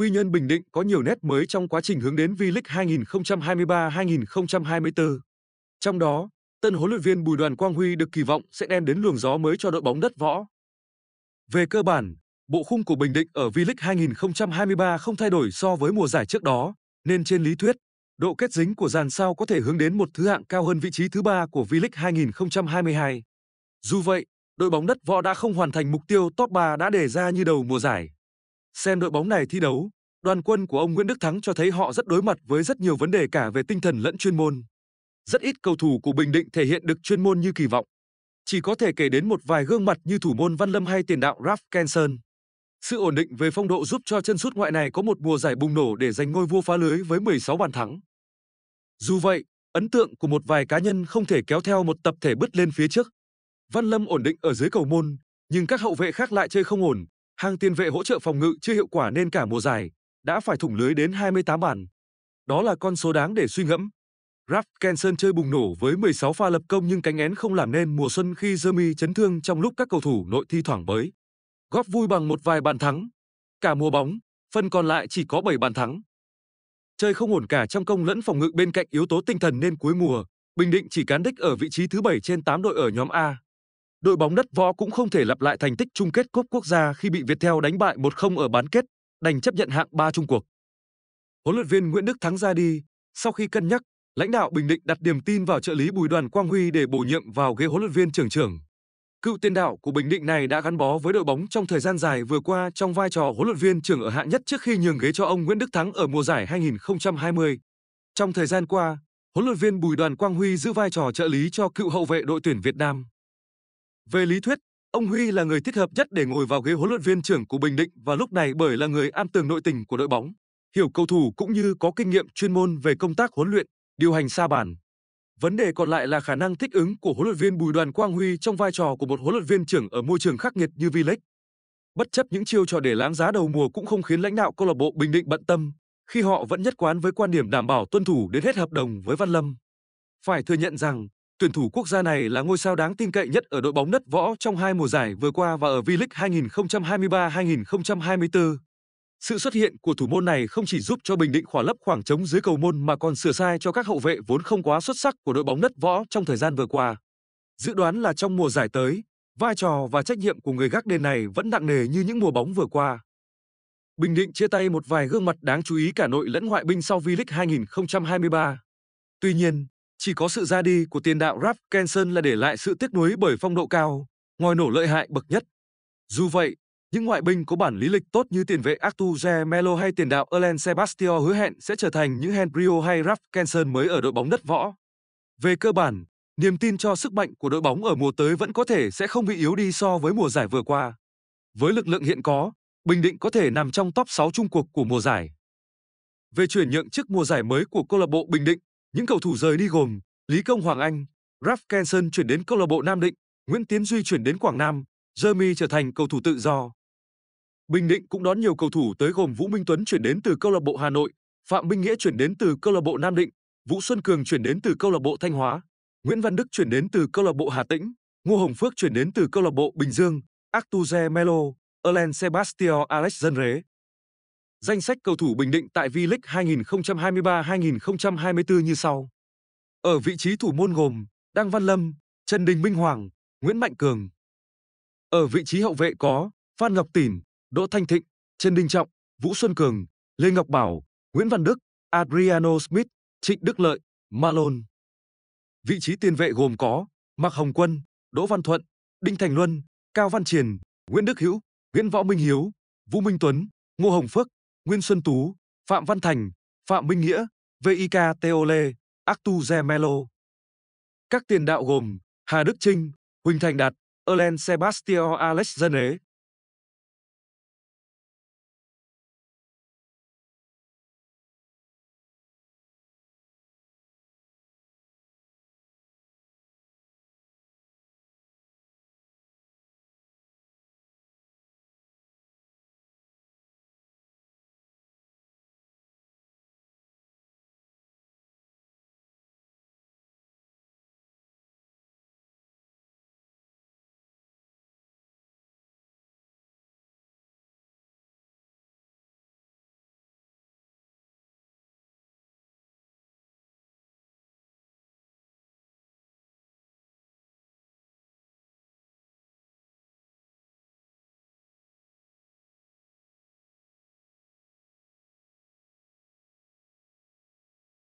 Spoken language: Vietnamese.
Quy Nhơn Bình Định có nhiều nét mới trong quá trình hướng đến V-League 2023-2024. Trong đó, tân huấn luyện viên Bùi Đoàn Quang Huy được kỳ vọng sẽ đem đến luồng gió mới cho đội bóng đất võ. Về cơ bản, bộ khung của Bình Định ở V-League 2023 không thay đổi so với mùa giải trước đó, nên trên lý thuyết, độ kết dính của dàn sao có thể hướng đến một thứ hạng cao hơn vị trí thứ ba của V-League 2022. Dù vậy, đội bóng đất võ đã không hoàn thành mục tiêu top 3 đã đề ra như đầu mùa giải. Xem đội bóng này thi đấu, đoàn quân của ông Nguyễn Đức Thắng cho thấy họ rất đối mặt với rất nhiều vấn đề cả về tinh thần lẫn chuyên môn. Rất ít cầu thủ của Bình Định thể hiện được chuyên môn như kỳ vọng. Chỉ có thể kể đến một vài gương mặt như thủ môn Văn Lâm hay tiền đạo Raf Kenson. Sự ổn định về phong độ giúp cho chân sút ngoại này có một mùa giải bùng nổ để giành ngôi vua phá lưới với 16 bàn thắng. Dù vậy, ấn tượng của một vài cá nhân không thể kéo theo một tập thể bứt lên phía trước. Văn Lâm ổn định ở dưới cầu môn, nhưng các hậu vệ khác lại chơi không ổn, hàng tiền vệ hỗ trợ phòng ngự chưa hiệu quả nên cả mùa giải đã phải thủng lưới đến 28 bàn. Đó là con số đáng để suy ngẫm. Ralph Kenson chơi bùng nổ với 16 pha lập công nhưng cánh én không làm nên mùa xuân khi Jeremy chấn thương trong lúc các cầu thủ nội thi thoảng bới. Góp vui bằng một vài bàn thắng. Cả mùa bóng, phần còn lại chỉ có 7 bàn thắng. Chơi không ổn cả trong công lẫn phòng ngự bên cạnh yếu tố tinh thần nên cuối mùa, Bình Định chỉ cán đích ở vị trí thứ 7 trên 8 đội ở nhóm A đội bóng đất võ cũng không thể lặp lại thành tích chung kết cúp quốc gia khi bị Viettel đánh bại 1-0 ở bán kết, đành chấp nhận hạng 3 chung cuộc. Huấn luyện viên Nguyễn Đức Thắng ra đi, sau khi cân nhắc, lãnh đạo Bình Định đặt niềm tin vào trợ lý Bùi Đoàn Quang Huy để bổ nhiệm vào ghế huấn luyện viên trưởng trưởng. Cựu tiền đạo của Bình Định này đã gắn bó với đội bóng trong thời gian dài vừa qua trong vai trò huấn luyện viên trưởng ở hạng nhất trước khi nhường ghế cho ông Nguyễn Đức Thắng ở mùa giải 2020. Trong thời gian qua, huấn luyện viên Bùi Đoàn Quang Huy giữ vai trò trợ lý cho cựu hậu vệ đội tuyển Việt Nam. Về lý thuyết, ông Huy là người thích hợp nhất để ngồi vào ghế huấn luyện viên trưởng của Bình Định và lúc này bởi là người am tường nội tình của đội bóng, hiểu cầu thủ cũng như có kinh nghiệm chuyên môn về công tác huấn luyện, điều hành xa bàn. Vấn đề còn lại là khả năng thích ứng của huấn luyện viên Bùi Đoàn Quang Huy trong vai trò của một huấn luyện viên trưởng ở môi trường khắc nghiệt như V-League. Bất chấp những chiêu trò để láng giá đầu mùa cũng không khiến lãnh đạo câu lạc bộ Bình Định bận tâm, khi họ vẫn nhất quán với quan điểm đảm bảo tuân thủ đến hết hợp đồng với Văn Lâm. Phải thừa nhận rằng, Tuyển thủ quốc gia này là ngôi sao đáng tin cậy nhất ở đội bóng đất võ trong hai mùa giải vừa qua và ở V-League 2023-2024. Sự xuất hiện của thủ môn này không chỉ giúp cho Bình Định khỏa lấp khoảng trống dưới cầu môn mà còn sửa sai cho các hậu vệ vốn không quá xuất sắc của đội bóng đất võ trong thời gian vừa qua. Dự đoán là trong mùa giải tới, vai trò và trách nhiệm của người gác đền này vẫn nặng nề như những mùa bóng vừa qua. Bình Định chia tay một vài gương mặt đáng chú ý cả nội lẫn ngoại binh sau V-League 2023. Tuy nhiên, chỉ có sự ra đi của tiền đạo Ralph Kenson là để lại sự tiếc nuối bởi phong độ cao, ngòi nổ lợi hại bậc nhất. Dù vậy, những ngoại binh có bản lý lịch tốt như tiền vệ Artur Melo hay tiền đạo Erlen Sebastio hứa hẹn sẽ trở thành những Henrio hay Ralph Kenson mới ở đội bóng đất võ. Về cơ bản, niềm tin cho sức mạnh của đội bóng ở mùa tới vẫn có thể sẽ không bị yếu đi so với mùa giải vừa qua. Với lực lượng hiện có, Bình Định có thể nằm trong top 6 chung cuộc của mùa giải. Về chuyển nhượng trước mùa giải mới của câu lạc bộ Bình Định, những cầu thủ rời đi gồm Lý Công Hoàng Anh, Raf Kenson chuyển đến câu lạc bộ Nam Định, Nguyễn Tiến Duy chuyển đến Quảng Nam, Jeremy trở thành cầu thủ tự do. Bình Định cũng đón nhiều cầu thủ tới gồm Vũ Minh Tuấn chuyển đến từ câu lạc bộ Hà Nội, Phạm Minh Nghĩa chuyển đến từ câu lạc bộ Nam Định, Vũ Xuân Cường chuyển đến từ câu lạc bộ Thanh Hóa, Nguyễn Văn Đức chuyển đến từ câu lạc bộ Hà Tĩnh, Ngô Hồng Phước chuyển đến từ câu lạc bộ Bình Dương, Artuze Melo, Erlen Sebastio Alexandre. Danh sách cầu thủ Bình Định tại V-League 2023-2024 như sau. Ở vị trí thủ môn gồm Đăng Văn Lâm, Trần Đình Minh Hoàng, Nguyễn Mạnh Cường. Ở vị trí hậu vệ có Phan Ngọc Tỉn, Đỗ Thanh Thịnh, Trần Đình Trọng, Vũ Xuân Cường, Lê Ngọc Bảo, Nguyễn Văn Đức, Adriano Smith, Trịnh Đức Lợi, Malon. Vị trí tiền vệ gồm có Mạc Hồng Quân, Đỗ Văn Thuận, Đinh Thành Luân, Cao Văn Triền, Nguyễn Đức Hữu, Nguyễn Võ Minh Hiếu, Vũ Minh Tuấn, Ngô Hồng Phước, Nguyễn Xuân Tú, Phạm Văn Thành, Phạm Minh Nghĩa, VIK Teole, Actu Gemelo. Các tiền đạo gồm Hà Đức Trinh, Huỳnh Thành Đạt, Erlen Sebastio Alexander,